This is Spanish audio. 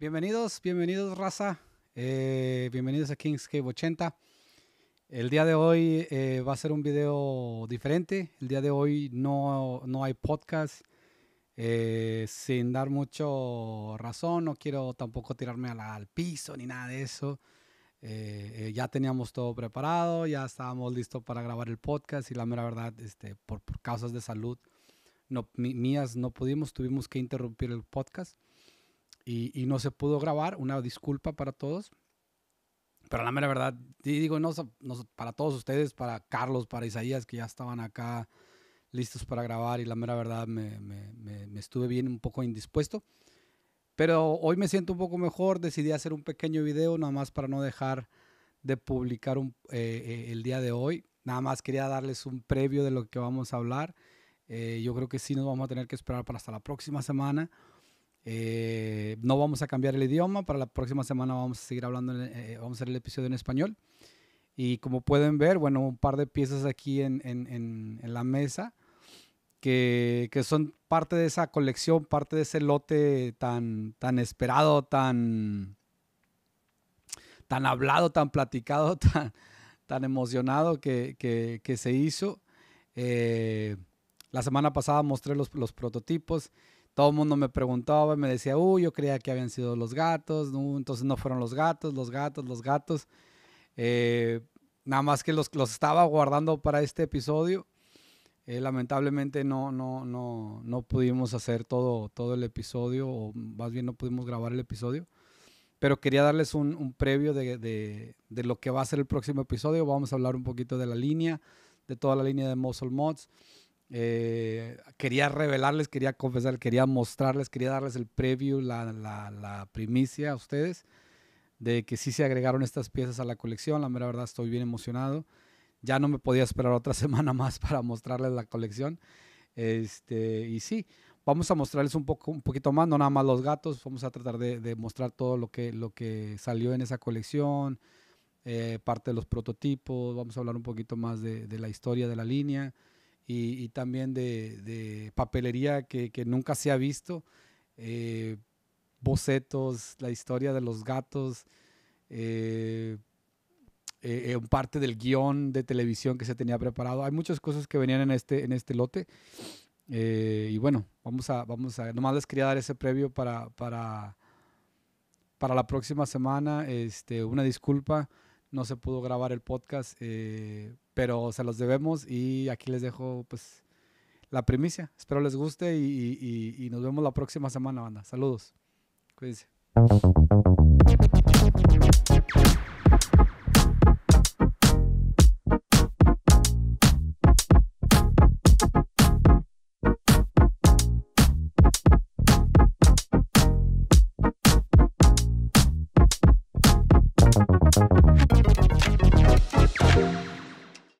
Bienvenidos, bienvenidos raza, eh, bienvenidos a Kingscape 80. El día de hoy eh, va a ser un video diferente, el día de hoy no, hay podcast, eh, sin dar mucho razón, no quiero tampoco tirarme al, al piso ni nada de eso. ya teníamos todo preparado, ya estábamos listos para grabar el podcast y la mera verdad, este, por, por causas de salud no, mías no pudimos, tuvimos que interrumpir el podcast y, no se pudo grabar. Una disculpa para todos. Pero la mera verdad, digo, no, para todos ustedes, para Carlos, para Isaías, que ya estaban acá listos para grabar y la mera verdad me, estuve bien un poco indispuesto. Pero hoy me siento un poco mejor, decidí hacer un pequeño video nada más para no dejar de publicar eh, eh, el día de hoy. Nada más quería darles un previo de lo que vamos a hablar. Eh, yo creo que sí nos vamos a tener que esperar para hasta la próxima semana eh, no vamos a cambiar el idioma, para la próxima semana vamos a seguir hablando, eh, vamos a hacer el episodio en español. Y como pueden ver, bueno, un par de piezas aquí en, la mesa que, son parte de esa colección, parte de ese lote tan, tan esperado, tan, tan hablado, tan platicado, tan, tan emocionado que, se hizo. Eh, la semana pasada mostré los, los prototipos todo el mundo me preguntaba y me decía, uy, yo creía que habían sido los gatos, entonces no fueron los gatos, los gatos, los gatos. Eh, nada más que los, los estaba guardando para este episodio. Eh, lamentablemente no, no, no, no pudimos hacer todo, todo el episodio, o más bien no pudimos grabar el episodio. Pero quería darles un, un previo de, de, de, lo que va a ser el próximo episodio. Vamos a hablar un poquito de la línea, de toda la línea de Muscle Mods. Eh, quería revelarles, quería confesar, quería mostrarles, quería darles el preview, la, primicia a ustedes de que sí se agregaron estas piezas a la colección. La mera verdad estoy bien emocionado. Ya no me podía esperar otra semana más para mostrarles la colección. Este, y sí, vamos a mostrarles un, poco, un poquito más, no nada más los gatos, vamos a tratar de, mostrar todo lo que, lo que salió en esa colección, eh, parte de los prototipos, vamos a hablar un poquito más de la historia de la línea y, también de, de papelería que, que, nunca se ha visto, eh, bocetos, la historia de los gatos, eh, eh, eh parte del guión de televisión que se tenía preparado. Hay muchas cosas que venían en este, en este lote. y bueno, vamos a, vamos a, nomás les quería dar ese previo para, para, para la próxima semana. Este, una disculpa no se pudo grabar el podcast, eh, pero se los debemos y aquí les dejo pues la primicia. Espero les guste y, y nos vemos la próxima semana, banda. Saludos. Cuídense.